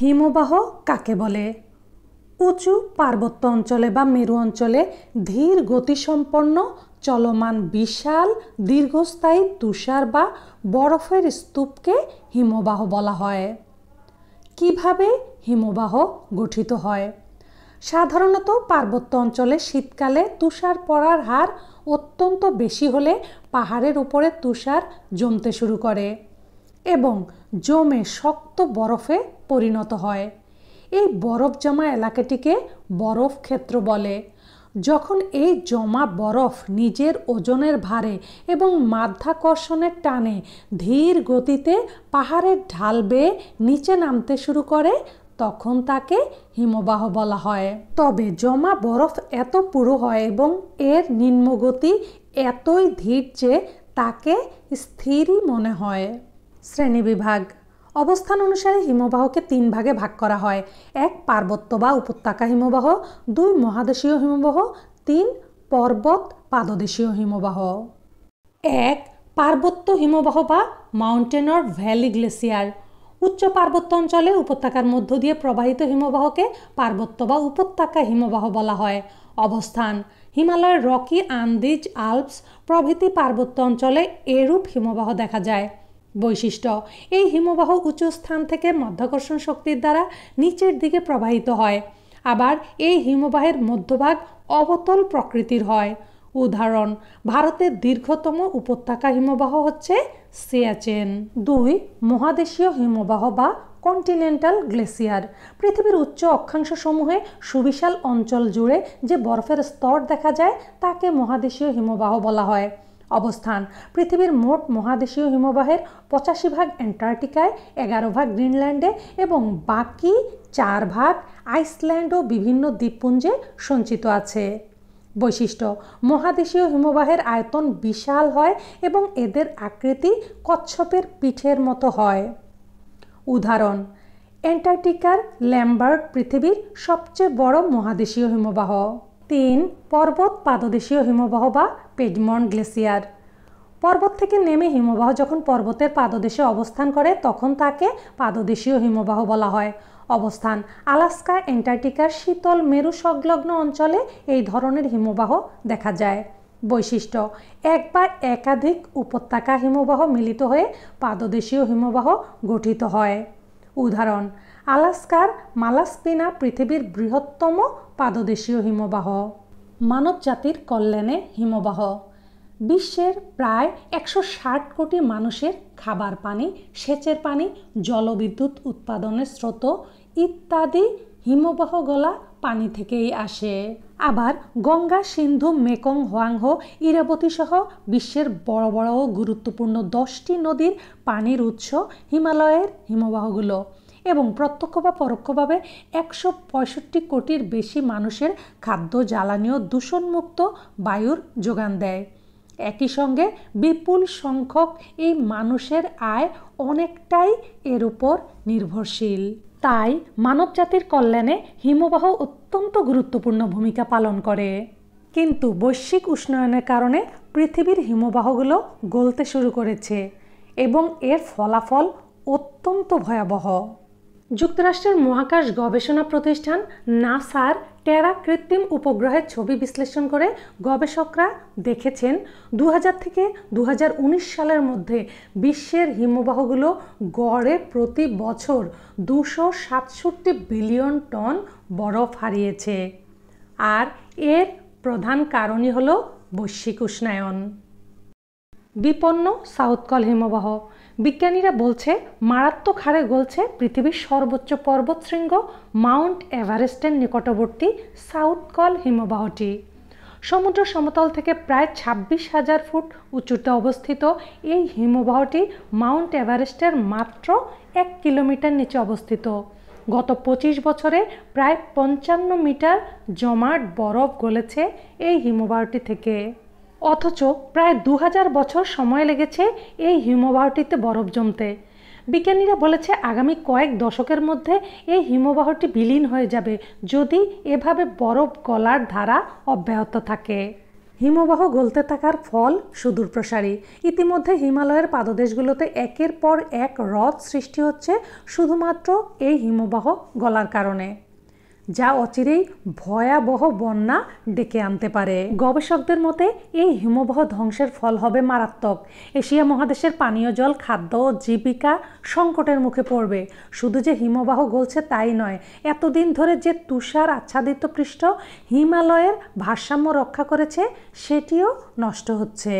হিমবাহ কাকে বলে উঁচু পার্বত্য অঞ্চলে বা মেরু অঞ্চলে ধীর গতিসম্পন্ন চলমান বিশাল দীর্ঘস্থায়ী তুষার বা বরফের স্তূপকে হিমবাহ বলা হয় কিভাবে হিমবাহ গঠিত হয় সাধারণত পার্বত্য অঞ্চলে শীতকালে তুষার পড়ার হার অত্যন্ত বেশি হলে পাহাড়ের উপরে তুষার জমতে শুরু করে এবং জমে শক্ত বরফে পরিণত হয় এই বরফ জমা এলাকাটিকে বরফ ক্ষেত্র বলে যখন এই জমা বরফ নিজের ওজনের ভারে এবং মাধ্যাকর্ষণের টানে ধীর গতিতে পাহাড়ের ঢাল বেয়ে নিচে নামতে শুরু করে তখন তাকে হিমবাহ বলা হয় তবে জমা বরফ এত পুরো হয় এবং এর নিম্নগতি এতই ধীর যে তাকে স্থিরই মনে হয় শ্রেণীবিভাগ অবস্থান অনুসারে হিমবাহকে তিন ভাগে ভাগ করা হয় এক পার্বত্য বা উপত্যকা হিমবাহ দুই মহাদেশীয় হিমবাহ তিন পর্বত পাদদেশীয় হিমবাহ এক পার্বত্য হিমবাহ বা মাউন্টেন অর ভ্যালি গ্লেসিয়ার উচ্চ পার্বত্য অঞ্চলে উপত্যকার মধ্য দিয়ে প্রবাহিত হিমবাহকে পার্বত্য বা উপত্যকা হিমবাহ বলা হয় অবস্থান হিমালয়ের রকি আন্দিজ আল্পস প্রভৃতি পার্বত্য অঞ্চলে এরূপ হিমবাহ দেখা যায় বৈশিষ্ট্য এই হিমবাহ উঁচু স্থান থেকে মাধ্যাকর্ষণ শক্তির দ্বারা নিচের দিকে প্রবাহিত হয় আবার এই হিমবাহের মধ্যভাগ অবতল প্রকৃতির হয় উদাহরণ ভারতের দীর্ঘতম উপত্যকা হিমবাহ হচ্ছে সিয়াচেন দুই মহাদেশীয় হিমবাহ বা কন্টিনেন্টাল গ্লেসিয়ার পৃথিবীর উচ্চ অক্ষাংশ সমূহে সুবিশাল অঞ্চল জুড়ে যে বরফের স্তর দেখা যায় তাকে মহাদেশীয় হিমবাহ বলা হয় অবস্থান পৃথিবীর মোট মহাদেশীয় হিমবাহের পঁচাশি ভাগ অ্যান্টার্কটিকায় এগারো ভাগ গ্রিনল্যান্ডে এবং বাকি চার ভাগ আইসল্যান্ড ও বিভিন্ন দ্বীপপুঞ্জে সঞ্চিত আছে বৈশিষ্ট্য মহাদেশীয় হিমবাহের আয়তন বিশাল হয় এবং এদের আকৃতি কচ্ছপের পিঠের মতো হয় উদাহরণ অ্যান্টার্কটিকার ল্যাম্বার্ট পৃথিবীর সবচেয়ে বড় মহাদেশীয় হিমবাহ তিন পর্বত পাদদেশীয় হিমবাহ বা পেডমন্ট গ্লেসিয়ার পর্বত থেকে নেমে হিমবাহ যখন পর্বতের পাদদেশে অবস্থান করে তখন তাকে পাদদেশীয় হিমবাহ বলা হয় অবস্থান আলাস্কা অ্যান্টার্কটিকার শীতল মেরু সংলগ্ন অঞ্চলে এই ধরনের হিমবাহ দেখা যায় বৈশিষ্ট্য এক বা একাধিক উপত্যকা হিমবাহ মিলিত হয়ে পাদদেশীয় হিমবাহ গঠিত হয় উদাহরণ আলাস্কার মালাস্পিনা পৃথিবীর বৃহত্তম পাদদেশীয় হিমবাহ মানব জাতির কল্যাণে হিমবাহ বিশ্বের প্রায় একশো ষাট কোটি মানুষের খাবার পানি সেচের পানি জলবিদ্যুৎ উৎপাদনের স্রোত ইত্যাদি হিমবাহ গলা পানি থেকেই আসে আবার Ganga Sindhu Mekong Hwang Ho Irrawaddy সহ বিশ্বের বড় বড় ও গুরুত্বপূর্ণ দশটি নদীর পানির উৎস হিমালয়ের হিমবাহগুলো এবং প্রত্যক্ষ বা পরোক্ষভাবে একশো পঁয়ষট্টি কোটির বেশি মানুষের খাদ্য জ্বালানিও দূষণমুক্ত বায়ুর যোগান দেয় একই সঙ্গে বিপুল সংখ্যক এই মানুষের আয় অনেকটাই এর উপর নির্ভরশীল তাই মানবজাতির কল্যাণে হিমবাহ অত্যন্ত গুরুত্বপূর্ণ ভূমিকা পালন করে কিন্তু বৈশ্বিক উষ্ণায়নের কারণে পৃথিবীর হিমবাহগুলো গলতে শুরু করেছে এবং এর ফলাফল অত্যন্ত ভয়াবহ যুক্তরাষ্ট্রের মহাকাশ গবেষণা প্রতিষ্ঠান নাসার টেরা কৃত্রিম উপগ্রহের ছবি বিশ্লেষণ করে গবেষকরা দেখেছেন দু থেকে দু সালের মধ্যে বিশ্বের হিমবাহগুলো গড়ে প্রতি বছর দুশো সাতষট্টি বিলিয়ন টন বরফ হারিয়েছে আর এর প্রধান কারণই হল বৈশ্বিক উষ্ণায়ন বিপন্ন সাউথকল হিমবাহ বিজ্ঞানীরা বলছে মারাত্মক হারে গলছে পৃথিবীর সর্বোচ্চ পর্বতশৃঙ্গ মাউন্ট এভারেস্টের নিকটবর্তী সাউথ কল হিমবাহটি সমুদ্র সমতল থেকে প্রায় ছাব্বিশ হাজার ফুট উঁচুতে অবস্থিত এই হিমবাহটি মাউন্ট এভারেস্টের মাত্র এক কিলোমিটার নিচে অবস্থিত গত ২৫ বছরে প্রায় পঞ্চান্ন মিটার জমাট বরফ গলেছে এই হিমবাহটি থেকে অথচ প্রায় দু বছর সময় লেগেছে এই হিমবাহটিতে বরফ জমতে বিজ্ঞানীরা বলেছে আগামী কয়েক দশকের মধ্যে এই হিমবাহটি বিলীন হয়ে যাবে যদি এভাবে বরফ গলার ধারা অব্যাহত থাকে হিমবাহ গলতে থাকার ফল সুদূর প্রসারী ইতিমধ্যে হিমালয়ের পাদদেশগুলোতে একের পর এক হ্রদ সৃষ্টি হচ্ছে শুধুমাত্র এই হিমবাহ গলার কারণে যা অচিরেই ভয়াবহ বন্যা ডেকে আনতে পারে গবেষকদের মতে এই হিমবাহ ধ্বংসের ফল হবে মারাত্মক এশিয়া মহাদেশের পানীয় জল খাদ্য ও জীবিকা সংকটের মুখে পড়বে শুধু যে হিমবাহ গলছে তাই নয় এতদিন ধরে যে তুষার আচ্ছাদিত পৃষ্ঠ হিমালয়ের ভারসাম্য রক্ষা করেছে সেটিও নষ্ট হচ্ছে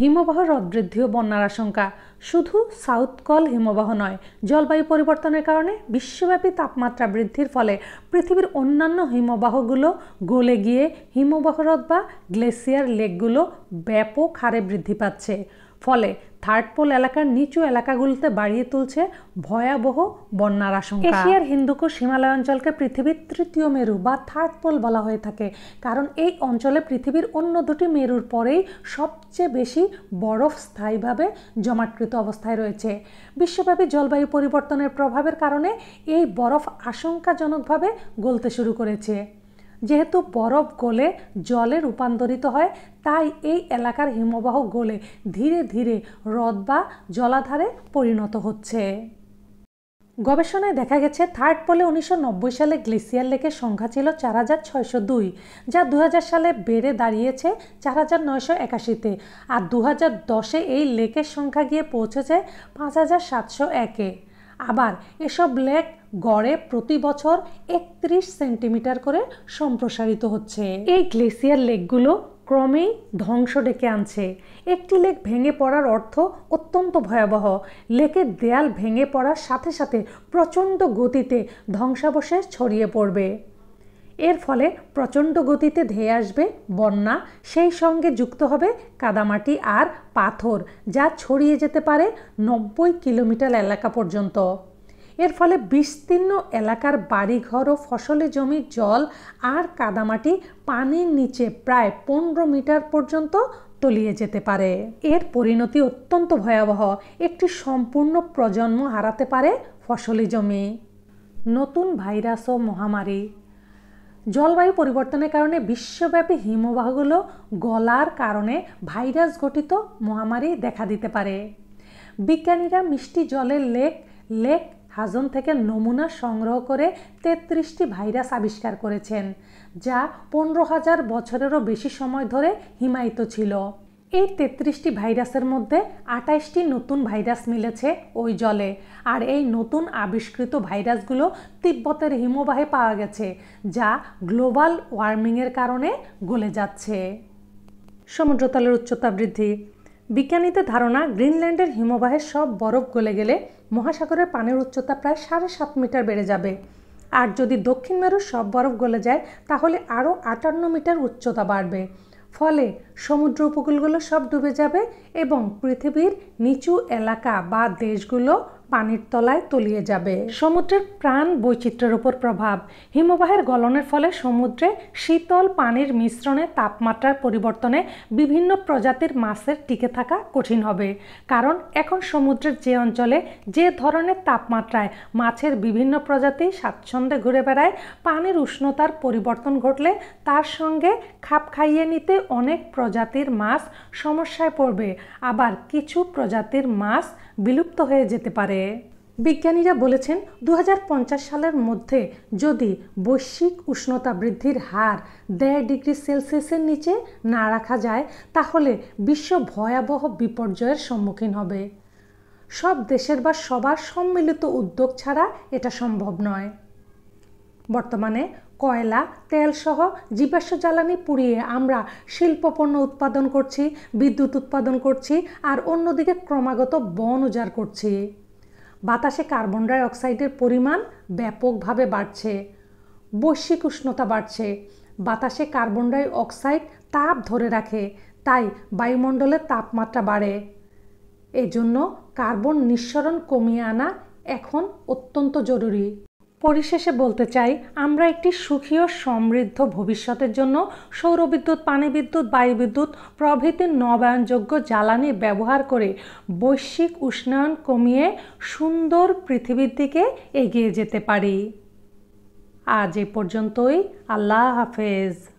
হিমবাহ হ্রদবৃদ্ধি ও বন্যার আশঙ্কা শুধু সাউথকল হিমবাহ নয় জলবায়ু পরিবর্তনের কারণে বিশ্বব্যাপী তাপমাত্রা বৃদ্ধির ফলে পৃথিবীর অন্যান্য হিমবাহগুলো গলে গিয়ে হিমবাহ হ্রদ বা গ্লেসিয়ার লেকগুলো ব্যাপক হারে বৃদ্ধি পাচ্ছে ফলে থার্ড পোল এলাকার নিচু এলাকাগুলোতে বাড়িয়ে তুলছে ভয়াবহ বন্যার আশঙ্কা এশিয়ার হিন্দুকুশ হিমালয় অঞ্চলকে পৃথিবীর তৃতীয় মেরু বা থার্ড পোল বলা হয়ে থাকে কারণ এই অঞ্চলে পৃথিবীর অন্য দুটি মেরুর পরেই সবচেয়ে বেশি বরফ স্থায়ীভাবে জমাটকৃত অবস্থায় রয়েছে বিশ্বব্যাপী জলবায়ু পরিবর্তনের প্রভাবের কারণে এই বরফ আশঙ্কাজনকভাবে গলতে শুরু করেছে যেহেতু বরফ গলে জলে রূপান্তরিত হয় তাই এই এলাকার হিমবাহ গলে ধীরে ধীরে হ্রদ বা জলাধারে পরিণত হচ্ছে গবেষণায় দেখা গেছে থার্ড পোলে উনিশশো সালে গ্লেসিয়ার লেকের সংখ্যা ছিল চার হাজার ছয়শো দুই যা দু সালে বেড়ে দাঁড়িয়েছে চার হাজার নয়শো একাশিতে আর দু হাজার দশে এই লেকের সংখ্যা গিয়ে পৌঁছেছে পাঁচ হাজার সাতশো একে আবার এসব লেক গড়ে প্রতি বছর একত্রিশ সেন্টিমিটার করে সম্প্রসারিত হচ্ছে এই গ্লেসিয়ার লেকগুলো ক্রমেই ধ্বংস ডেকে আনছে একটি লেক ভেঙে পড়ার অর্থ অত্যন্ত ভয়াবহ লেকের দেয়াল ভেঙে পড়ার সাথে সাথে প্রচণ্ড গতিতে ধ্বংসাবশেষ ছড়িয়ে পড়বে এর ফলে প্রচণ্ড গতিতে ধেয়ে আসবে বন্যা সেই সঙ্গে যুক্ত হবে কাদামাটি আর পাথর যা ছড়িয়ে যেতে পারে নব্বই কিলোমিটার এলাকা পর্যন্ত এর ফলে বিস্তীর্ণ এলাকার বাড়িঘর ও ফসলে জমির জল আর কাদামাটি পানির নিচে প্রায় পনেরো মিটার পর্যন্ত তলিয়ে যেতে পারে এর পরিণতি অত্যন্ত ভয়াবহ একটি সম্পূর্ণ প্রজন্ম হারাতে পারে ফসলি জমি নতুন ভাইরাস ও মহামারী জলবায়ু পরিবর্তনের কারণে বিশ্বব্যাপী হিমবাহগুলো গলার কারণে ভাইরাস ঘটিত মহামারী দেখা দিতে পারে বিজ্ঞানীরা মিষ্টি জলের লেক লেক হাজন থেকে নমুনা সংগ্রহ করে তেত্রিশটি ভাইরাস আবিষ্কার করেছেন যা পনেরো হাজার বছরেরও বেশি সময় ধরে হিমায়িত ছিল এই তেত্রিশটি ভাইরাসের মধ্যে আটাইশটি নতুন ভাইরাস মিলেছে ওই জলে আর এই নতুন আবিষ্কৃত ভাইরাসগুলো তিব্বতের হিমবাহে পাওয়া গেছে যা গ্লোবাল ওয়ার্মিংয়ের কারণে গলে যাচ্ছে সমুদ্রতলের উচ্চতা বৃদ্ধি বিজ্ঞানীদের ধারণা গ্রিনল্যান্ডের হিমবাহের সব বরফ গলে গেলে মহাসাগরের পানির উচ্চতা প্রায় সাড়ে সাত মিটার বেড়ে যাবে আর যদি দক্ষিণ মেরুর সব বরফ গলে যায় তাহলে আরও আটান্ন মিটার উচ্চতা বাড়বে ফলে সমুদ্র উপকূলগুলো সব ডুবে যাবে এবং পৃথিবীর নিচু এলাকা বা দেশগুলো পানির তলায় তলিয়ে যাবে সমুদ্রের প্রাণ বৈচিত্র্যের উপর প্রভাব হিমবাহের গলনের ফলে সমুদ্রে শীতল পানির মিশ্রণে তাপমাত্রার পরিবর্তনে বিভিন্ন প্রজাতির মাছের টিকে থাকা কঠিন হবে কারণ এখন সমুদ্রের যে অঞ্চলে যে ধরনের তাপমাত্রায় মাছের বিভিন্ন প্রজাতি স্বাচ্ছন্দ্যে ঘুরে বেড়ায় পানির উষ্ণতার পরিবর্তন ঘটলে তার সঙ্গে খাপ খাইয়ে নিতে অনেক প্রজাতির মাছ সমস্যায় পড়বে আবার কিছু প্রজাতির মাছ বিলুপ্ত হয়ে যেতে পারে হবে বিজ্ঞানীরা বলেছেন দু সালের মধ্যে যদি বৈশ্বিক উষ্ণতা বৃদ্ধির হার দেড় ডিগ্রি সেলসিয়াসের নিচে না রাখা যায় তাহলে বিশ্ব ভয়াবহ বিপর্যয়ের সম্মুখীন হবে সব দেশের বা সবার সম্মিলিত উদ্যোগ ছাড়া এটা সম্ভব নয় বর্তমানে কয়লা তেলসহ জীবাশ্ম জ্বালানি পুড়িয়ে আমরা শিল্পপণ্য উৎপাদন করছি বিদ্যুৎ উৎপাদন করছি আর অন্যদিকে ক্রমাগত বন উজাড় করছি বাতাসে কার্বন ডাই অক্সাইডের পরিমাণ ব্যাপকভাবে বাড়ছে বৈশ্বিক উষ্ণতা বাড়ছে বাতাসে কার্বন ডাই অক্সাইড তাপ ধরে রাখে তাই বায়ুমণ্ডলের তাপমাত্রা বাড়ে এজন্য কার্বন নিঃসরণ কমিয়ে আনা এখন অত্যন্ত জরুরি পরিশেষে বলতে চাই আমরা একটি সুখী ও সমৃদ্ধ ভবিষ্যতের জন্য সৌরবিদ্যুৎ পানি বিদ্যুৎ বায়ুবিদ্যুৎ প্রভৃতি নবায়নযোগ্য জ্বালানি ব্যবহার করে বৈশ্বিক উষ্ণায়ন কমিয়ে সুন্দর পৃথিবীর দিকে এগিয়ে যেতে পারি আজ এ পর্যন্তই আল্লাহ হাফেজ